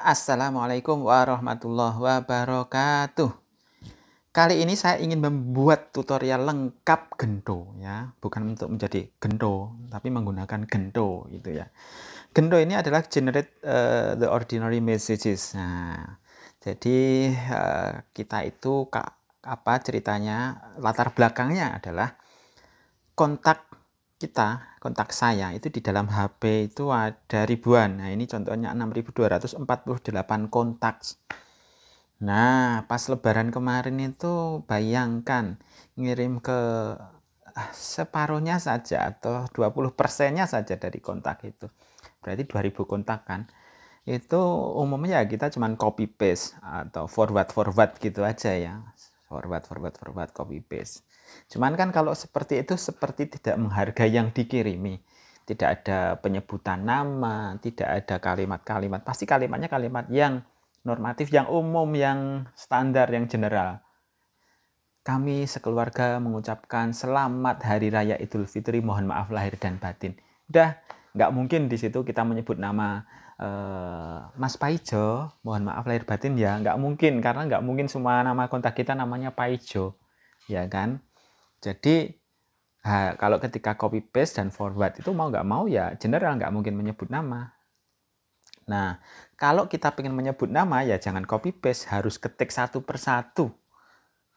Assalamualaikum warahmatullahi wabarakatuh. Kali ini saya ingin membuat tutorial lengkap gendo ya, bukan untuk menjadi gendo tapi menggunakan gendo gitu ya. Gendo ini adalah generate uh, the ordinary messages. Nah, jadi uh, kita itu apa ceritanya latar belakangnya adalah kontak kita kontak saya itu di dalam HP itu ada ribuan. Nah, ini contohnya 6248 kontak. Nah, pas lebaran kemarin itu bayangkan ngirim ke ah, separuhnya saja atau 20 persennya saja dari kontak itu. Berarti 2000 kontak kan. Itu umumnya ya kita cuman copy paste atau forward forward gitu aja ya. Forward forward forward copy paste. Cuman kan kalau seperti itu seperti tidak menghargai yang dikirimi. Tidak ada penyebutan nama, tidak ada kalimat-kalimat. Pasti kalimatnya kalimat yang normatif, yang umum, yang standar, yang general. Kami sekeluarga mengucapkan selamat Hari Raya Idul Fitri, mohon maaf lahir dan batin. Udah, nggak mungkin di situ kita menyebut nama Uh, Mas Paijo, mohon maaf lahir batin ya, nggak mungkin karena nggak mungkin semua nama kontak kita namanya Paijo, ya kan? Jadi ha, kalau ketika copy paste dan forward itu mau nggak mau ya general nggak mungkin menyebut nama. Nah, kalau kita ingin menyebut nama ya jangan copy paste, harus ketik satu persatu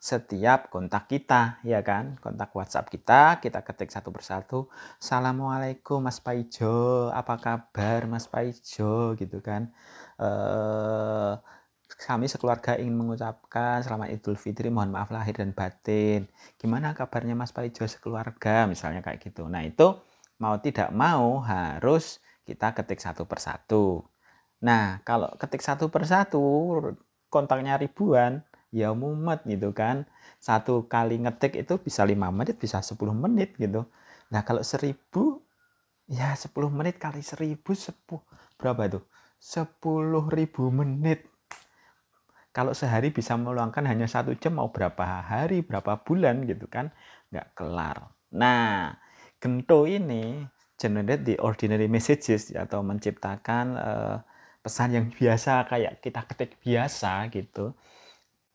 setiap kontak kita, ya kan? Kontak WhatsApp kita, kita ketik satu persatu. Assalamualaikum Mas Paijo, apa kabar Mas Paijo, gitu kan? Eh, kami sekeluarga ingin mengucapkan selamat Idul Fitri, mohon maaf lahir dan batin. Gimana kabarnya Mas Paijo sekeluarga? Misalnya kayak gitu. Nah itu mau tidak mau harus kita ketik satu persatu. Nah kalau ketik satu persatu kontaknya ribuan, ya mumet gitu kan. Satu kali ngetik itu bisa lima menit, bisa sepuluh menit gitu. Nah kalau seribu, ya sepuluh menit kali seribu, sepuluh berapa itu? sepuluh ribu menit kalau sehari bisa meluangkan hanya satu jam, mau berapa hari, berapa bulan gitu kan, nggak kelar. Nah, gento ini generate the ordinary messages ya, atau menciptakan uh, pesan yang biasa kayak kita ketik biasa gitu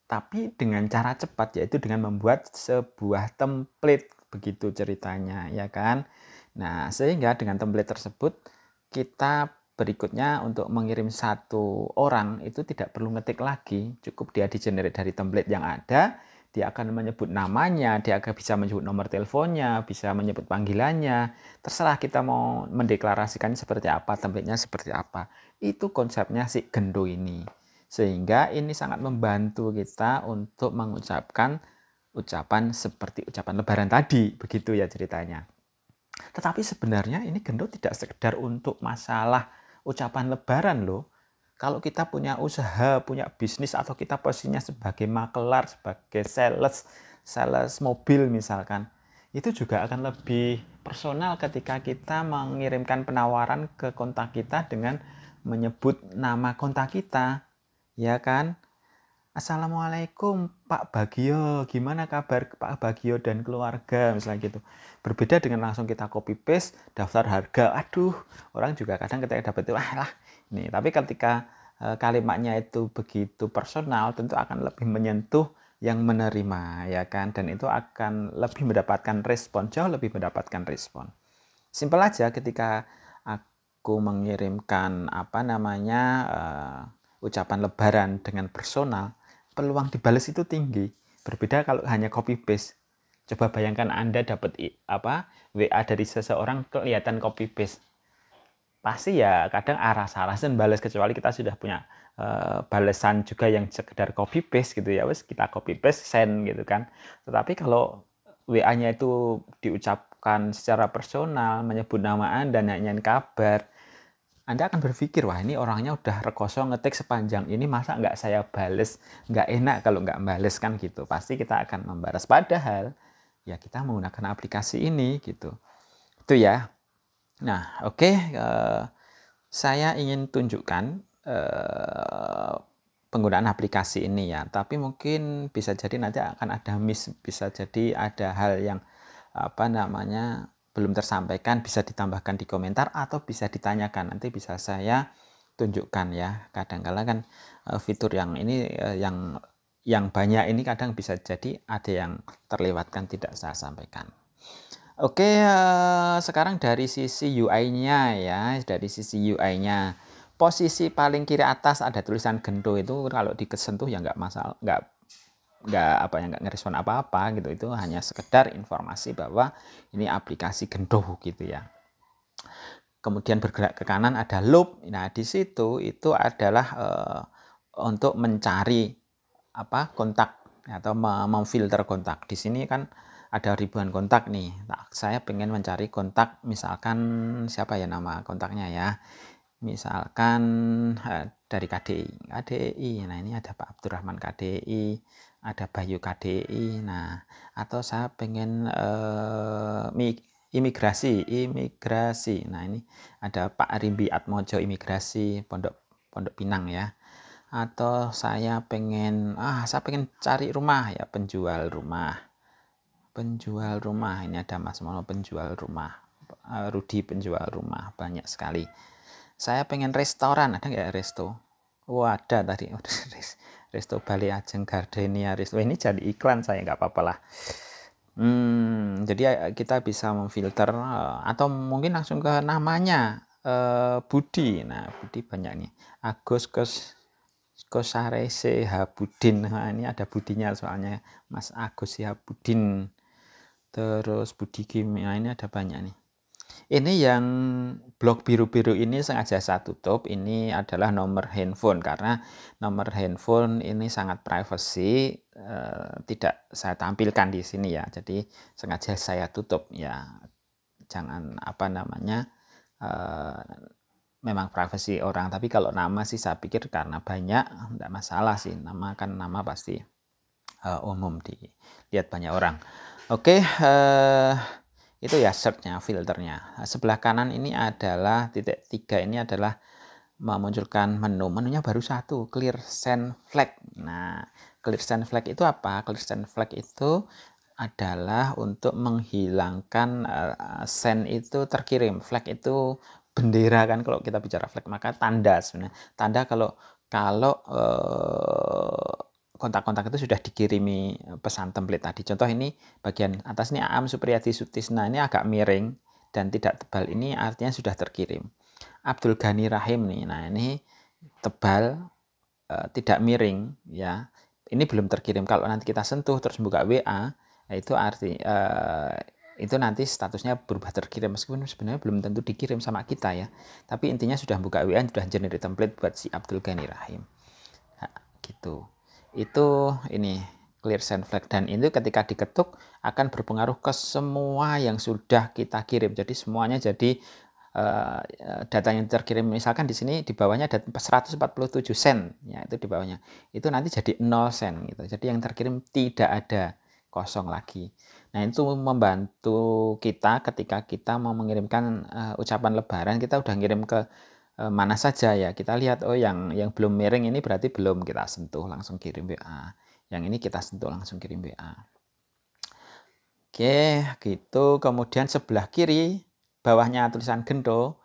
tapi dengan cara cepat yaitu dengan membuat sebuah template begitu ceritanya ya kan nah sehingga dengan template tersebut kita Berikutnya untuk mengirim satu orang itu tidak perlu ngetik lagi, cukup dia di generate dari template yang ada, dia akan menyebut namanya, dia akan bisa menyebut nomor teleponnya, bisa menyebut panggilannya. Terserah kita mau mendeklarasikan seperti apa, templatenya seperti apa. Itu konsepnya si gendo ini. Sehingga ini sangat membantu kita untuk mengucapkan ucapan seperti ucapan lebaran tadi, begitu ya ceritanya. Tetapi sebenarnya ini gendo tidak sekedar untuk masalah ucapan lebaran loh. Kalau kita punya usaha, punya bisnis, atau kita posisinya sebagai makelar, sebagai sales, sales mobil misalkan, itu juga akan lebih personal ketika kita mengirimkan penawaran ke kontak kita dengan menyebut nama kontak kita, ya kan? Assalamualaikum Pak Bagio, gimana kabar Pak Bagio dan keluarga misalnya gitu. Berbeda dengan langsung kita copy paste daftar harga. Aduh, orang juga kadang ketika dapat itu ah lah ini. Tapi ketika eh, kalimatnya itu begitu personal tentu akan lebih menyentuh yang menerima ya kan dan itu akan lebih mendapatkan respon jauh lebih mendapatkan respon. Simpel aja ketika aku mengirimkan apa namanya uh, ucapan lebaran dengan personal peluang dibalas itu tinggi. Berbeda kalau hanya copy paste. Coba bayangkan Anda dapat apa WA dari seseorang kelihatan copy paste. Pasti ya kadang arah salah dan balas kecuali kita sudah punya uh, eh, balasan juga yang sekedar copy paste gitu ya wes kita copy paste send gitu kan. Tetapi kalau WA-nya itu diucapkan secara personal, menyebut nama Anda, nanyain kabar, anda akan berpikir, wah ini orangnya udah rekoso ngetik sepanjang ini, masa nggak saya bales? Nggak enak kalau nggak bales kan gitu. Pasti kita akan membalas. Padahal ya kita menggunakan aplikasi ini gitu. Itu ya. Nah, oke. Okay. Uh, eh, saya ingin tunjukkan uh, penggunaan aplikasi ini ya. Tapi mungkin bisa jadi nanti akan ada miss, bisa jadi ada hal yang apa namanya belum tersampaikan bisa ditambahkan di komentar atau bisa ditanyakan nanti bisa saya tunjukkan ya kadang-kala kan e, fitur yang ini e, yang yang banyak ini kadang bisa jadi ada yang terlewatkan tidak saya sampaikan Oke e, sekarang dari sisi UI-nya ya dari sisi UI-nya posisi paling kiri atas ada tulisan gendo itu kalau disentuh ya nggak masalah nggak nggak apa yang nggak ngerespon apa-apa gitu itu hanya sekedar informasi bahwa ini aplikasi gendoh gitu ya kemudian bergerak ke kanan ada loop nah di situ itu adalah e, untuk mencari apa kontak atau memfilter kontak di sini kan ada ribuan kontak nih nah, saya pengen mencari kontak misalkan siapa ya nama kontaknya ya misalkan eh, dari KDI KDI nah ini ada Pak Abdurrahman KDI ada Bayu KDI nah atau saya pengen uh, imigrasi imigrasi nah ini ada Pak Rimbi Atmojo imigrasi Pondok Pondok Pinang ya atau saya pengen ah saya pengen cari rumah ya penjual rumah penjual rumah ini ada Mas Mono penjual rumah eh, Rudi penjual rumah banyak sekali saya pengen restoran ada nggak resto Wah, ada tadi Resto Bali Ajeng Gardenia Resto ini jadi iklan saya nggak apa-apa lah hmm, jadi eh, kita bisa memfilter eh, atau mungkin langsung ke namanya eh, Budi nah Budi banyak nih Agus Kos Kosarese Budi. nah, ini ada budinya soalnya Mas Agus Budi. terus Budi Nah ini ada banyak nih ini yang blok biru-biru ini sengaja saya tutup. Ini adalah nomor handphone karena nomor handphone ini sangat privacy, eh, tidak saya tampilkan di sini ya. Jadi sengaja saya tutup ya. Jangan apa namanya eh, memang privacy orang. Tapi kalau nama sih saya pikir karena banyak tidak masalah sih. Nama kan nama pasti eh, umum dilihat banyak orang. Oke. Okay, itu ya searchnya filternya sebelah kanan ini adalah titik tiga ini adalah memunculkan menu menunya baru satu clear send flag nah clear send flag itu apa clear send flag itu adalah untuk menghilangkan uh, eh, send itu terkirim flag itu bendera kan kalau kita bicara flag maka tanda sebenarnya tanda kalau kalau eh, kontak-kontak itu sudah dikirimi eh, pesan template tadi. Contoh ini bagian atas ini Aam Supriyati Sutisna ini agak miring dan tidak tebal ini artinya sudah terkirim. Abdul Ghani Rahim nih. Nah, ini tebal eh, tidak miring ya. Ini belum terkirim. Kalau nanti kita sentuh terus buka WA, itu arti eh, itu nanti statusnya berubah terkirim meskipun sebenarnya belum tentu dikirim sama kita ya. Tapi intinya sudah buka WA, sudah generate template buat si Abdul Ghani Rahim. Nah, gitu itu ini clear send flag dan itu ketika diketuk akan berpengaruh ke semua yang sudah kita kirim jadi semuanya jadi uh, data yang terkirim misalkan di sini di bawahnya ada 147 sen ya itu di bawahnya itu nanti jadi 0 sen gitu jadi yang terkirim tidak ada kosong lagi nah itu membantu kita ketika kita mau mengirimkan uh, ucapan lebaran kita udah ngirim ke E, mana saja ya kita lihat oh yang yang belum miring ini berarti belum kita sentuh langsung kirim WA yang ini kita sentuh langsung kirim WA oke gitu kemudian sebelah kiri bawahnya tulisan gendo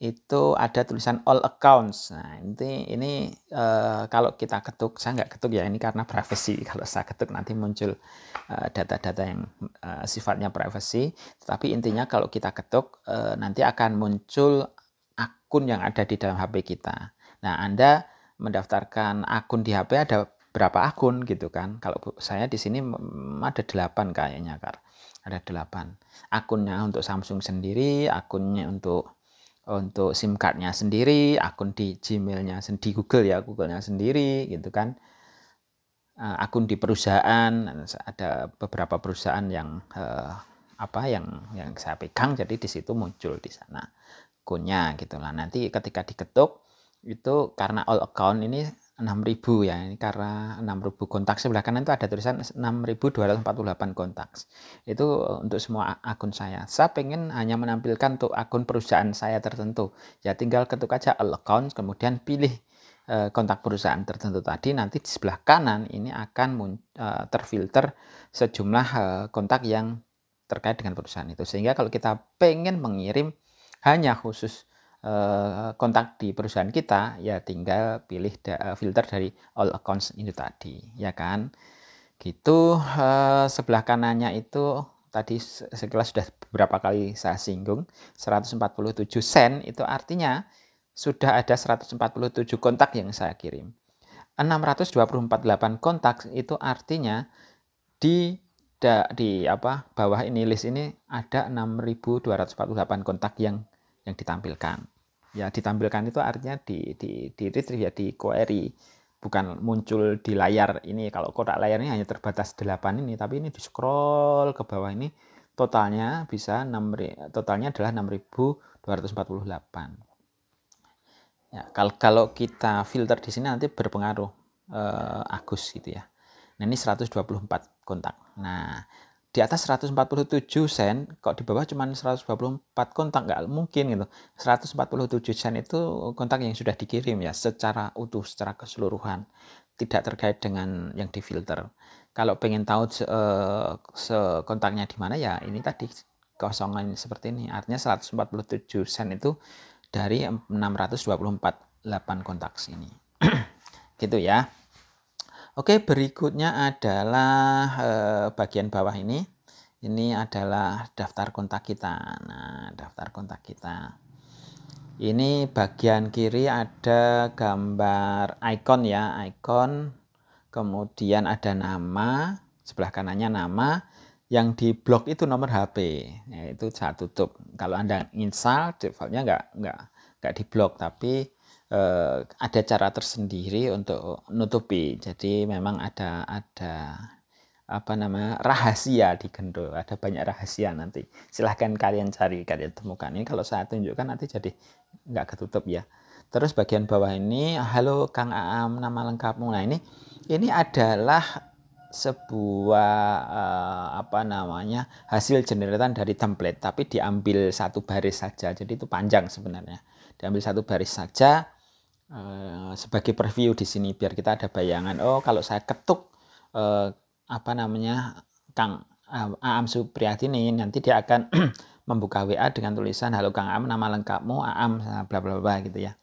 itu ada tulisan all accounts nah ini ini uh, kalau kita ketuk saya nggak ketuk ya ini karena privacy kalau saya ketuk nanti muncul e, data-data uh, yang uh, sifatnya privacy tetapi intinya kalau kita ketuk nanti akan muncul akun yang ada di dalam HP kita. Nah, Anda mendaftarkan akun di HP ada berapa akun gitu kan. Kalau saya di sini ada delapan kayaknya, Kar. Ada delapan. Akunnya untuk Samsung sendiri, akunnya untuk untuk SIM cardnya sendiri, akun di Gmailnya di Google ya, Googlenya sendiri gitu kan. E, akun di perusahaan ada beberapa perusahaan yang eh, apa yang yang saya pegang jadi di situ muncul di sana akunnya gitu lah. Nanti ketika diketuk itu karena all account ini 6000 ya. Ini karena 6000 kontak sebelah kanan itu ada tulisan 6248 kontak. Itu untuk semua akun saya. Saya pengen hanya menampilkan untuk akun perusahaan saya tertentu. Ya tinggal ketuk aja all account kemudian pilih eh, kontak perusahaan tertentu tadi nanti di sebelah kanan ini akan eh, terfilter sejumlah eh, kontak yang terkait dengan perusahaan itu sehingga kalau kita pengen mengirim hanya khusus eh, kontak di perusahaan kita ya tinggal pilih eh, filter dari all accounts itu tadi ya kan gitu eh, sebelah kanannya itu tadi sekilas sudah beberapa kali saya singgung 147 sen itu artinya sudah ada 147 kontak yang saya kirim 624.8 kontak itu artinya di di apa bawah ini list ini ada 6.248 kontak yang yang ditampilkan. Ya ditampilkan itu artinya di di di retrieve ya di query bukan muncul di layar ini kalau kotak layarnya hanya terbatas 8 ini tapi ini di scroll ke bawah ini totalnya bisa 6 totalnya adalah 6248 ya kalau kalau kita filter di sini nanti berpengaruh eh, Agus gitu ya nah ini 124 kontak nah di atas 147 sen, kok di bawah cuma 124 kontak nggak mungkin gitu. 147 sen itu kontak yang sudah dikirim ya secara utuh, secara keseluruhan, tidak terkait dengan yang difilter. Kalau pengen tahu se, eh, se kontaknya di mana ya ini tadi kosongan seperti ini. Artinya 147 sen itu dari 624 8 kontak sini. gitu ya. Oke, berikutnya adalah eh, bagian bawah ini. Ini adalah daftar kontak kita. Nah, daftar kontak kita. Ini bagian kiri ada gambar icon ya, icon. Kemudian ada nama, sebelah kanannya nama, yang di blok itu nomor HP yaitu itu saya tutup kalau anda install defaultnya nggak nggak nggak di blok tapi eh, ada cara tersendiri untuk nutupi. Jadi memang ada ada apa nama rahasia di gendul ada banyak rahasia nanti silahkan kalian cari kalian temukan ini kalau saya tunjukkan nanti jadi nggak ketutup ya terus bagian bawah ini halo Kang Aam nama lengkapmu nah ini ini adalah sebuah uh, apa namanya hasil generatan dari template tapi diambil satu baris saja jadi itu panjang sebenarnya diambil satu baris saja Eh, sebagai preview di sini biar kita ada bayangan oh kalau saya ketuk eh, apa namanya Kang eh, Aam Aam ini, nanti dia akan membuka WA dengan tulisan halo Kang Aam nama lengkapmu Aam bla bla bla gitu ya.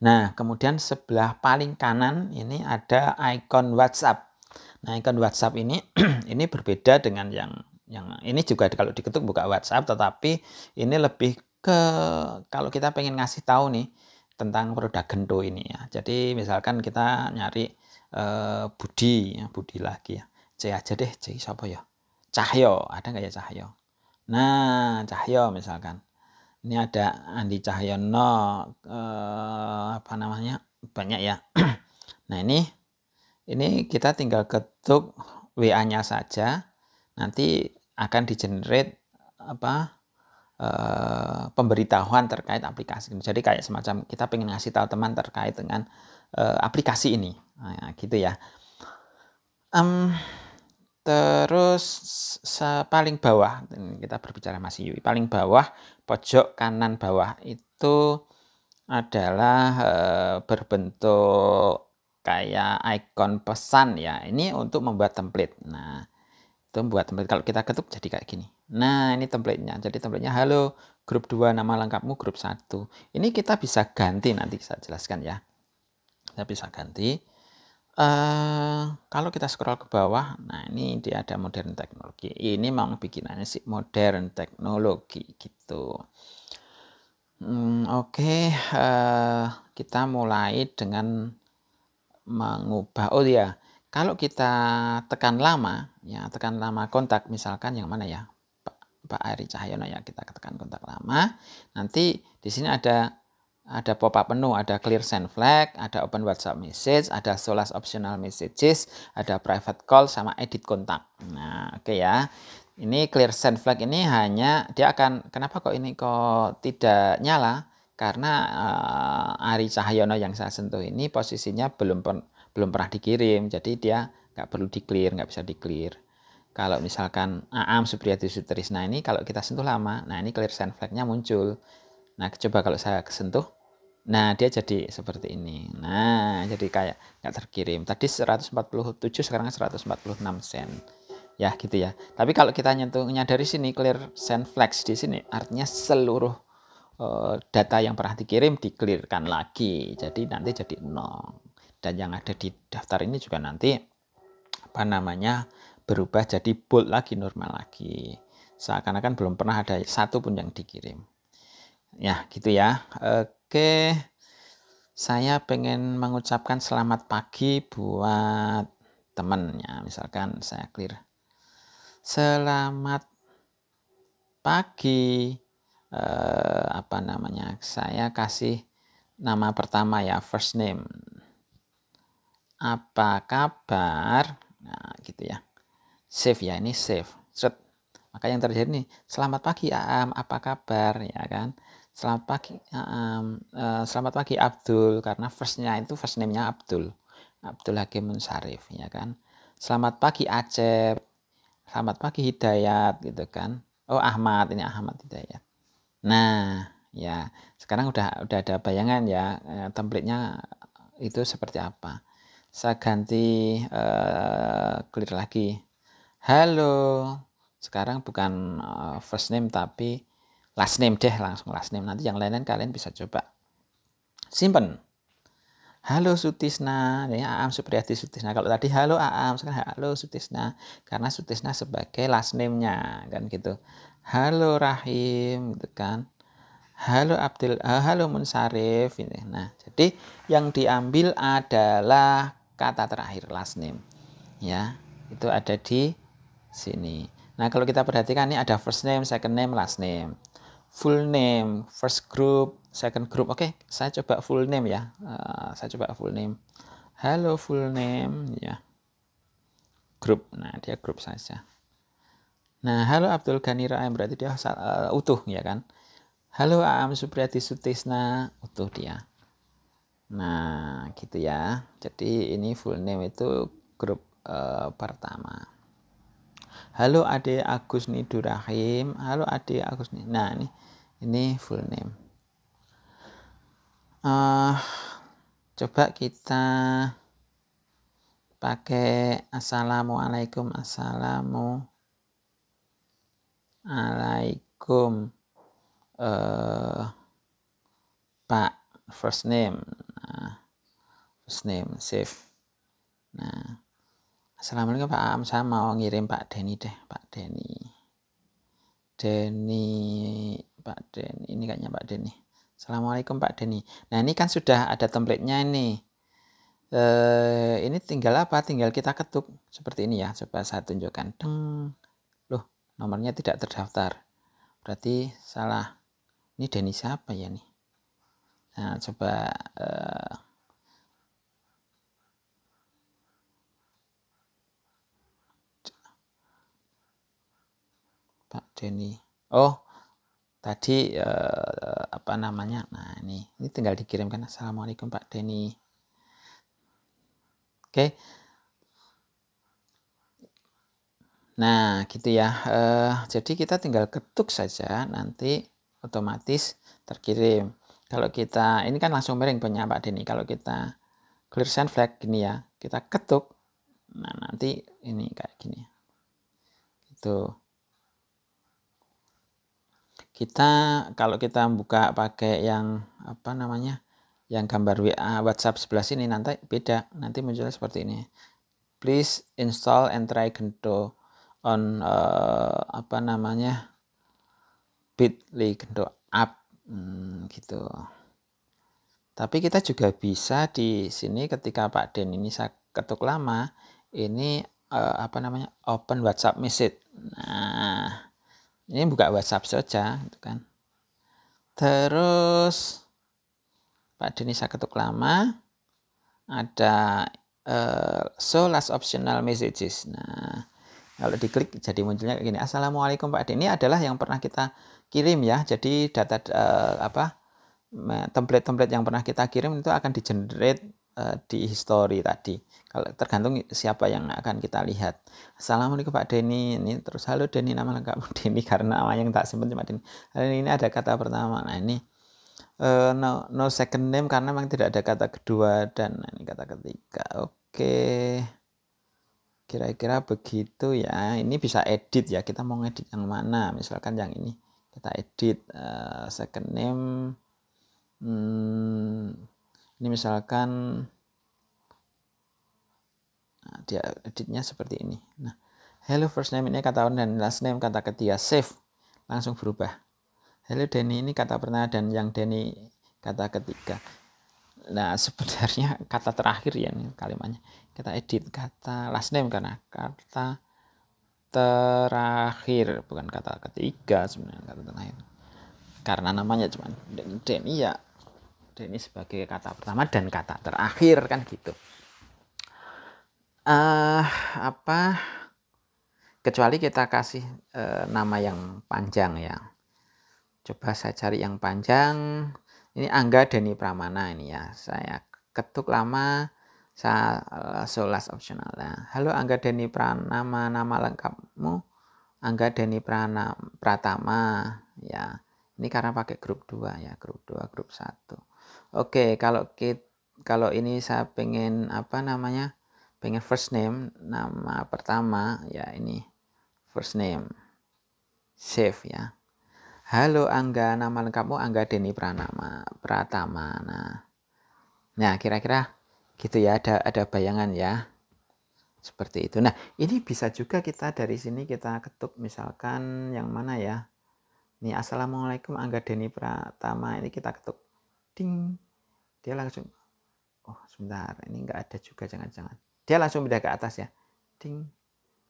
Nah, kemudian sebelah paling kanan ini ada icon WhatsApp. Nah, icon WhatsApp ini ini berbeda dengan yang yang ini juga kalau diketuk buka WhatsApp tetapi ini lebih ke kalau kita pengen ngasih tahu nih tentang produk gento ini ya. Jadi misalkan kita nyari uh, Budi, ya, Budi lagi ya. C aja deh, C siapa ya? Cahyo, ada nggak ya Cahyo? Nah, Cahyo misalkan. Ini ada Andi Cahyono, eh, apa namanya? Banyak ya. nah ini, ini kita tinggal ketuk WA-nya saja. Nanti akan di generate apa Eh, pemberitahuan terkait aplikasi. Jadi kayak semacam kita pengen ngasih tahu teman terkait dengan uh, aplikasi ini, nah, ya, gitu ya. Um, terus paling bawah kita berbicara masih UI paling bawah pojok kanan bawah itu adalah uh, berbentuk kayak icon pesan ya. Ini untuk membuat template. Nah, itu membuat template. Kalau kita ketuk jadi kayak gini. Nah, ini templatenya. Jadi templatenya halo grup 2 nama lengkapmu grup 1. Ini kita bisa ganti nanti saya jelaskan ya. Kita bisa ganti. Uh, kalau kita scroll ke bawah, nah ini dia ada modern teknologi. Ini memang bikinannya sih modern teknologi gitu. Hmm, Oke, okay. uh, eh, kita mulai dengan mengubah. Oh iya, kalau kita tekan lama, ya tekan lama kontak misalkan yang mana ya? Pak Ari Cahyono ya kita ketekan kontak lama. Nanti di sini ada ada pop-up menu, ada clear send flag, ada open WhatsApp message, ada solas optional messages, ada private call sama edit kontak. Nah, oke okay ya. Ini clear send flag ini hanya dia akan kenapa kok ini kok tidak nyala? Karena uh, Ari Cahyono yang saya sentuh ini posisinya belum per, belum pernah dikirim, jadi dia nggak perlu di clear, nggak bisa di clear. Kalau misalkan Aam supriyadi Sutrisna ini kalau kita sentuh lama, nah ini clear sand flagnya muncul. Nah coba kalau saya kesentuh, nah dia jadi seperti ini. Nah jadi kayak nggak terkirim. Tadi 147 sekarang 146 sen. Ya gitu ya. Tapi kalau kita nyentuh dari sini clear sand flex di sini artinya seluruh uh, data yang pernah dikirim dikelirkan lagi. Jadi nanti jadi nol dan yang ada di daftar ini juga nanti apa namanya berubah jadi bold lagi normal lagi seakan-akan belum pernah ada satu pun yang dikirim ya gitu ya oke saya pengen mengucapkan selamat pagi buat temennya misalkan saya clear selamat pagi eh, apa namanya saya kasih nama pertama ya first name apa kabar nah gitu ya save ya ini save Set. maka yang terjadi nih selamat pagi Aam apa kabar ya kan selamat pagi Aam uh, selamat pagi Abdul karena firstnya itu first name-nya Abdul Abdul Hakim Munsarif ya kan selamat pagi Acep selamat pagi Hidayat gitu kan oh Ahmad ini Ahmad Hidayat nah ya sekarang udah udah ada bayangan ya eh, nya itu seperti apa saya ganti eh, clear lagi halo sekarang bukan eh, first name tapi last name deh langsung last name nanti yang lain-lain kalian bisa coba simpen Halo Sutisna, ini Aam Supriyadi Sutisna. Kalau tadi halo Aam, sekarang halo Sutisna karena Sutisna sebagai last name-nya kan gitu. Halo Rahim gitu kan. Halo Abdul, uh, halo Munsarif ini. Gitu. Nah, jadi yang diambil adalah kata terakhir last name. Ya, itu ada di sini. Nah, kalau kita perhatikan ini ada first name, second name, last name. Full name, first group, second group. Oke, okay, saya coba full name ya. Uh, saya coba full name. Halo full name ya. Group. Nah, dia grup saja. Nah, halo Abdul Ghani Raim berarti dia uh, utuh ya kan. Halo Aam Supriyati Sutisna utuh dia. Nah, gitu ya. Jadi ini full name itu grup uh, eh, pertama halo Ade Agus Nidurahim halo Ade Agus Nidurahim. nah ini ini full name uh, coba kita pakai assalamualaikum assalamu alaikum uh, pak first name nah, first name save nah Assalamualaikum Pak Am, saya mau ngirim Pak Deni deh, Pak Deni Deni Pak Deni, ini kayaknya Pak Deni. Assalamualaikum Pak Deni. Nah ini kan sudah ada templatenya ini. Eh, ini tinggal apa? Tinggal kita ketuk seperti ini ya. Coba saya tunjukkan. Deng. Loh, nomornya tidak terdaftar. Berarti salah. Ini Deni siapa ya nih? Nah, coba eh, Pak Denny oh tadi eh, apa namanya nah ini ini tinggal dikirimkan assalamualaikum Pak Denny oke nah gitu ya eh, jadi kita tinggal ketuk saja nanti otomatis terkirim kalau kita ini kan langsung miring punya Pak Denny kalau kita clear send flag gini ya kita ketuk nah nanti ini kayak gini gitu kita kalau kita buka pakai yang apa namanya yang gambar WA WhatsApp sebelah sini nanti beda nanti munculnya seperti ini please install and try gento on uh, apa namanya bit.ly gento app hmm, gitu tapi kita juga bisa di sini ketika Pak Den ini saya ketuk lama ini uh, apa namanya open WhatsApp message nah ini buka WhatsApp saja itu kan terus Pak Deni saya ketuk lama ada uh, so last optional messages nah kalau diklik jadi munculnya kayak gini assalamualaikum Pak Deni adalah yang pernah kita kirim ya jadi data uh, apa template-template yang pernah kita kirim itu akan di generate Eh, di history tadi. Kalau tergantung siapa yang akan kita lihat. Assalamualaikum Pak Denny. Ini terus halo Denny nama lengkap Denny karena nama yang tak sempat cuma Denny. Hari ini ada kata pertama. Nah ini uh, no, no second name karena memang tidak ada kata kedua dan nah, ini kata ketiga. Oke. Kira-kira begitu ya. Ini bisa edit ya. Kita mau edit yang mana? Misalkan yang ini kita edit uh, second name. Hmm, ini misalkan nah, dia editnya seperti ini nah hello first name ini kata dan last name kata ketiga save langsung berubah hello Denny ini kata pertama dan yang Denny kata ketiga nah sebenarnya kata terakhir ya ini kalimatnya kita edit kata last name karena kata terakhir bukan kata ketiga sebenarnya kata terakhir karena namanya cuman Denny ya ini sebagai kata pertama dan kata terakhir kan gitu uh, apa kecuali kita kasih uh, nama yang panjang ya coba saya cari yang panjang ini Angga Deni Pramana ini ya saya ketuk lama saya eh, so last optional ya. halo Angga Deni Pranama nama lengkapmu Angga Deni Pranama Pratama ya ini karena pakai grup 2 ya, grup 2, grup 1. Oke, okay, kalau kita kalau ini saya pengen apa namanya? Pengen first name, nama pertama ya ini first name. Save ya. Halo Angga, nama lengkapmu Angga Deni Pranama Pratama. Nah, nah kira-kira gitu ya ada ada bayangan ya seperti itu. Nah ini bisa juga kita dari sini kita ketuk misalkan yang mana ya. Nih Assalamualaikum Angga Deni Pratama ini kita ketuk ding dia langsung oh sebentar ini nggak ada juga jangan-jangan dia langsung pindah ke atas ya ding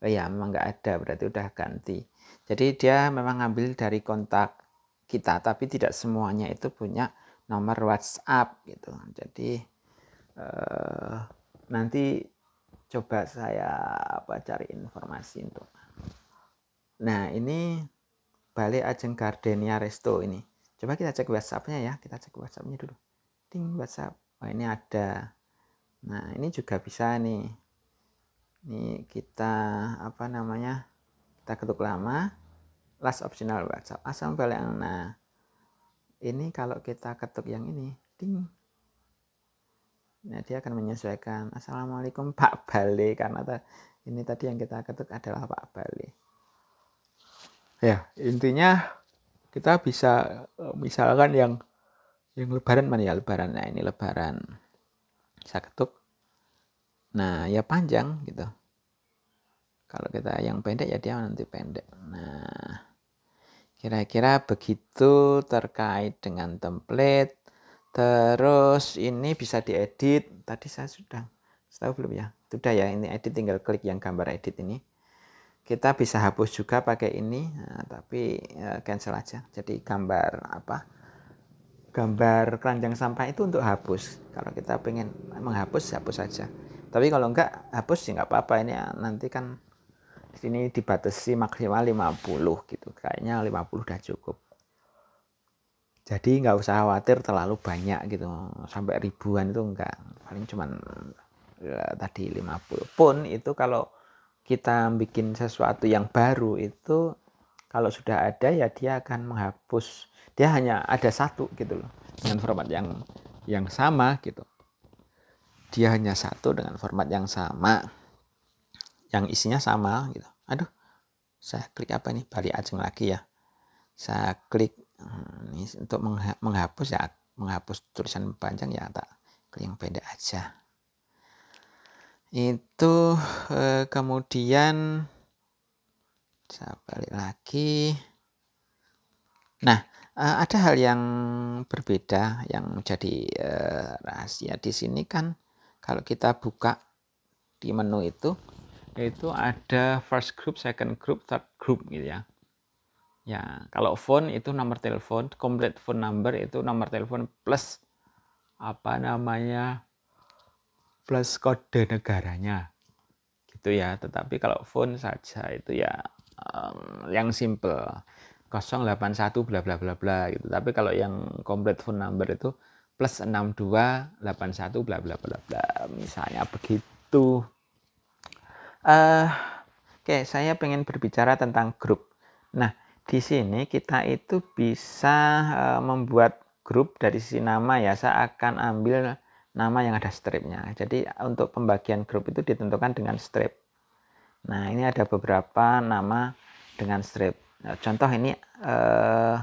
oh ya memang nggak ada berarti udah ganti jadi dia memang ngambil dari kontak kita tapi tidak semuanya itu punya nomor WhatsApp gitu jadi eh, nanti coba saya apa cari informasi untuk nah ini balik Ajeng Gardenia Resto ini Coba kita cek WhatsApp-nya ya, kita cek WhatsApp-nya dulu. Ting WhatsApp. Oh, ini ada. Nah, ini juga bisa nih. Ini kita apa namanya? Kita ketuk lama. Last optional WhatsApp. Asam Nah, ini kalau kita ketuk yang ini, ting. Nah, dia akan menyesuaikan. Assalamualaikum Pak Bali karena ini tadi yang kita ketuk adalah Pak Bali. Ya, intinya kita bisa eh, misalkan yang yang lebaran mana ya lebaran nah ini lebaran bisa ketuk nah ya panjang gitu kalau kita yang pendek ya dia nanti pendek nah kira-kira begitu terkait dengan template terus ini bisa diedit tadi saya sudah tahu belum ya sudah ya ini edit tinggal klik yang gambar edit ini kita bisa hapus juga pakai ini nah, tapi uh, cancel aja jadi gambar apa gambar keranjang sampah itu untuk hapus kalau kita pengen menghapus hapus saja tapi kalau enggak hapus ya enggak apa-apa ini nanti kan sini dibatasi maksimal 50 gitu kayaknya 50 udah cukup jadi enggak usah khawatir terlalu banyak gitu sampai ribuan itu enggak paling cuman ya, tadi 50 pun itu kalau kita bikin sesuatu yang baru itu kalau sudah ada ya dia akan menghapus dia hanya ada satu gitu loh dengan format yang yang sama gitu dia hanya satu dengan format yang sama yang isinya sama gitu aduh saya klik apa nih balik ajeng lagi ya saya klik hmm, ini untuk menghapus ya menghapus tulisan panjang ya tak klik yang pendek aja itu eh, kemudian saya balik lagi nah eh, ada hal yang berbeda yang menjadi eh, rahasia di sini kan kalau kita buka di menu itu itu ada first group, second group, third group gitu ya. Ya, kalau phone itu nomor telepon, complete phone number itu nomor telepon plus apa namanya plus kode negaranya gitu ya tetapi kalau phone saja itu ya um, yang simple 081 bla bla bla bla gitu tapi kalau yang complete phone number itu plus 62 81 bla bla bla bla misalnya begitu uh, oke okay, saya pengen berbicara tentang grup nah di sini kita itu bisa uh, membuat grup dari sisi nama ya saya akan ambil nama yang ada stripnya. Jadi untuk pembagian grup itu ditentukan dengan strip. Nah ini ada beberapa nama dengan strip. Nah, contoh ini eh,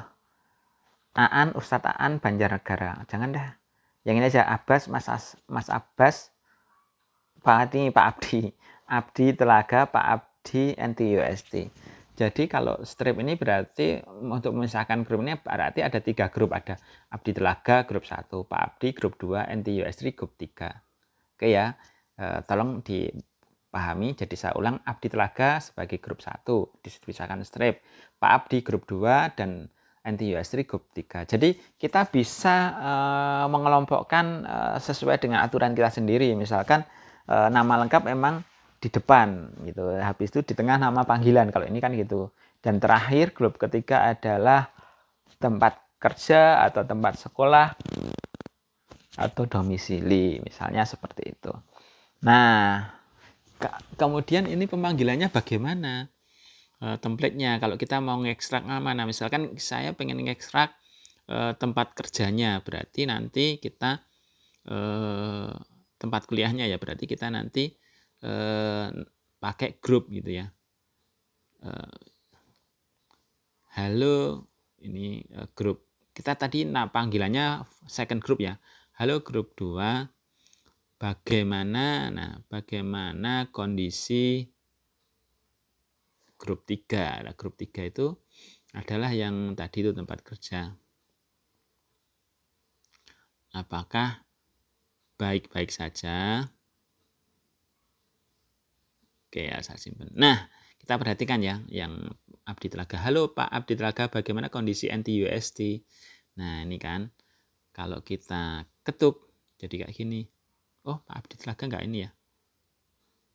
Aan Ustadz Aan Banjarnegara. Jangan dah. Yang ini aja Abbas Mas As, Mas Abbas Pak Adi Pak Abdi Abdi Telaga Pak Abdi NTUST. Jadi kalau strip ini berarti untuk memisahkan grup ini berarti ada tiga grup. Ada Abdi Telaga grup 1, Pak Abdi grup 2, NTUS3 grup 3. Oke ya, e, tolong dipahami. Jadi saya ulang Abdi Telaga sebagai grup 1 disebutkan strip. Pak Abdi grup 2 dan NTUS3 grup 3. Jadi kita bisa e, mengelompokkan e, sesuai dengan aturan kita sendiri. Misalkan e, nama lengkap memang di depan gitu. Habis itu di tengah nama panggilan kalau ini kan gitu. Dan terakhir grup ketiga adalah tempat kerja atau tempat sekolah atau domisili misalnya seperti itu. Nah, ke kemudian ini pemanggilannya bagaimana? E, template-nya kalau kita mau ngekstrak mana misalkan saya pengen ngekstrak e, eh, tempat kerjanya berarti nanti kita e, tempat kuliahnya ya berarti kita nanti Eh, pakai grup gitu ya. Eh, halo ini eh, grup. Kita tadi nah panggilannya second group ya. Halo grup 2. Bagaimana nah bagaimana kondisi grup 3. Nah, grup 3 itu adalah yang tadi itu tempat kerja. Apakah baik-baik saja? Oke ya, saya simpan. Nah, kita perhatikan ya yang Abdi Telaga. Halo Pak Abdi Telaga, bagaimana kondisi NTUST? Nah, ini kan kalau kita ketuk jadi kayak gini. Oh, Pak Abdi Telaga enggak ini ya?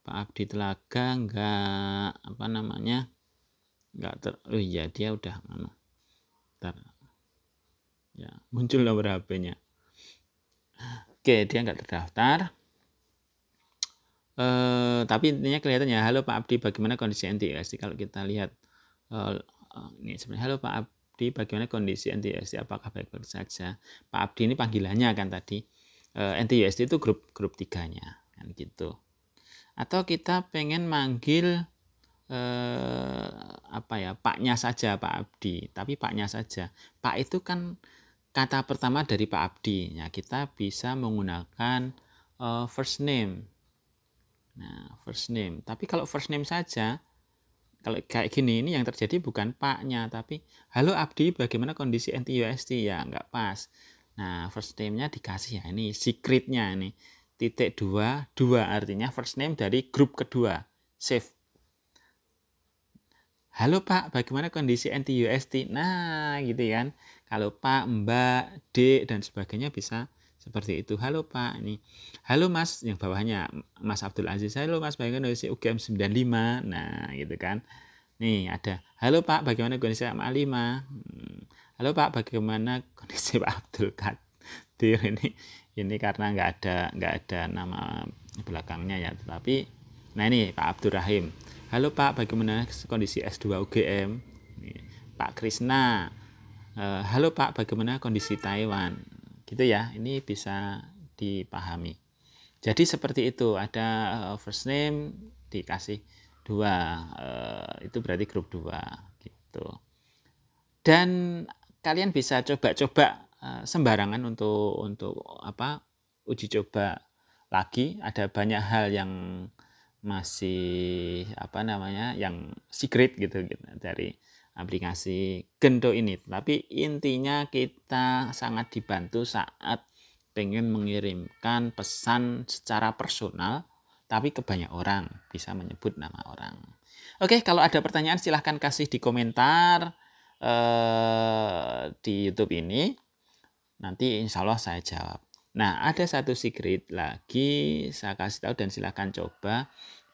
Pak Abdi Telaga enggak apa namanya? Enggak ter Oh iya, dia udah mana? Ntar. Ya, muncul nomor HP-nya. Oke, dia enggak terdaftar. Uh, tapi intinya kelihatannya halo Pak Abdi bagaimana kondisi NTSD kalau kita lihat uh, ini sebenarnya halo Pak Abdi bagaimana kondisi NTSD apakah baik-baik saja Pak Abdi ini panggilannya kan tadi uh, eh, NTUSD itu grup grup tiganya kan gitu atau kita pengen manggil eh, apa ya paknya saja Pak Abdi tapi paknya saja Pak itu kan kata pertama dari Pak Abdi ya kita bisa menggunakan eh, first name Nah, first name. Tapi kalau first name saja, kalau kayak gini ini yang terjadi bukan paknya, tapi halo Abdi, bagaimana kondisi NTUST ya nggak pas. Nah, first name-nya dikasih ya ini secretnya ini titik dua dua artinya first name dari grup kedua save. Halo Pak, bagaimana kondisi NTUST? Nah, gitu kan. Kalau Pak, Mbak, D dan sebagainya bisa seperti itu halo pak ini halo mas yang bawahnya mas Abdul Aziz halo mas bagaimana kondisi UGM 95 nah gitu kan nih ada halo pak bagaimana kondisi pak 5 hmm. halo pak bagaimana kondisi Pak Abdul Kadir ini ini karena nggak ada nggak ada nama belakangnya ya tetapi nah ini Pak Abdul Rahim halo pak bagaimana kondisi S2 UGM nih, Pak Krisna eh, halo pak bagaimana kondisi Taiwan Gitu ya, ini bisa dipahami. Jadi seperti itu, ada eh, first name dikasih dua, eh, itu berarti grup dua gitu. Dan kalian bisa coba-coba eh, sembarangan untuk untuk apa uji coba lagi. Ada banyak hal yang masih apa namanya yang secret gitu, gitu dari aplikasi Gendo ini. Tapi intinya kita sangat dibantu saat pengen mengirimkan pesan secara personal tapi ke banyak orang, bisa menyebut nama orang. Oke, kalau ada pertanyaan silahkan kasih di komentar eh, di YouTube ini. Nanti insya Allah saya jawab. Nah, ada satu secret lagi saya kasih tahu dan silahkan coba.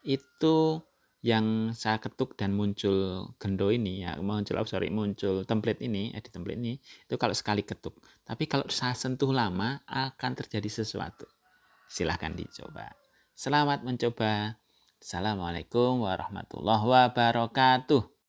Itu yang saya ketuk dan muncul gendo ini ya muncul oh, sorry muncul template ini edit eh, template ini itu kalau sekali ketuk tapi kalau saya sentuh lama akan terjadi sesuatu silahkan dicoba selamat mencoba assalamualaikum warahmatullahi wabarakatuh